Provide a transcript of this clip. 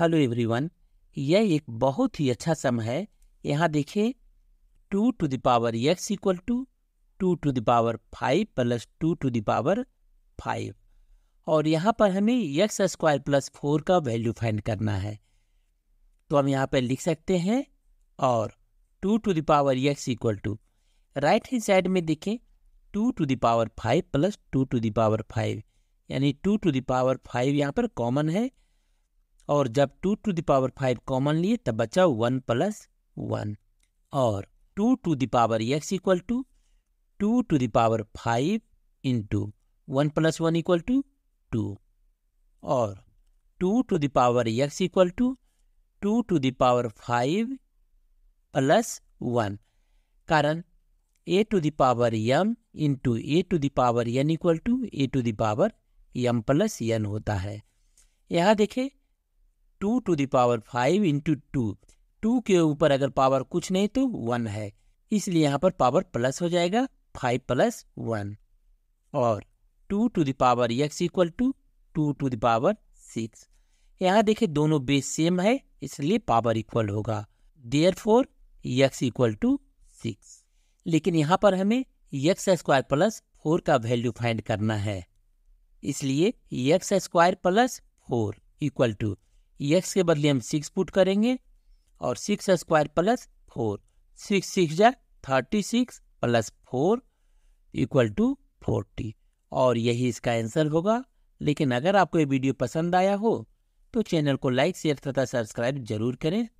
hello everyone यह एक बहुत ही अच्छा सम है यहाँ देखिए two to the power x equal to two to the power five plus two to the power five और यहाँ पर हमें एक्स स्क्वायर प्लस फोर का वैल्यू फाइंड करना है तो हम यहाँ पर लिख सकते हैं और two to the power x equal to right hand side में देखें two to the power five plus two to the power five यानी टू टू दावर फाइव यहाँ पर कॉमन है और जब two to the power five common लिए तब बचा वन प्लस वन और two to the power x equal to two to the power five into one plus one equal to two और two to the power x equal to two to the power five plus one कारण a to the power m into a to the power n equal to a to the power m plus n होता है यहाँ देखें two to the power five into two two के ऊपर अगर power कुछ नहीं तो वन है इसलिए यहाँ पर पावर प्लस हो जाएगा फाइव प्लस वन और two to the power x equal to two to the power six यहाँ देखे दोनों बेस सेम है इसलिए पावर इक्वल होगा therefore x equal to six लेकिन यहाँ पर हमें एक्स स्क्वायर प्लस फोर का वैल्यू फाइंड करना है इसलिए x square plus four equal to x के बदले हम सिक्स पुट करेंगे और six square plus four six six जै thirty six plus four equal to forty और यही इसका आंसर होगा लेकिन अगर आपको ये वीडियो पसंद आया हो तो चैनल को लाइक शेयर तथा सब्सक्राइब जरूर करें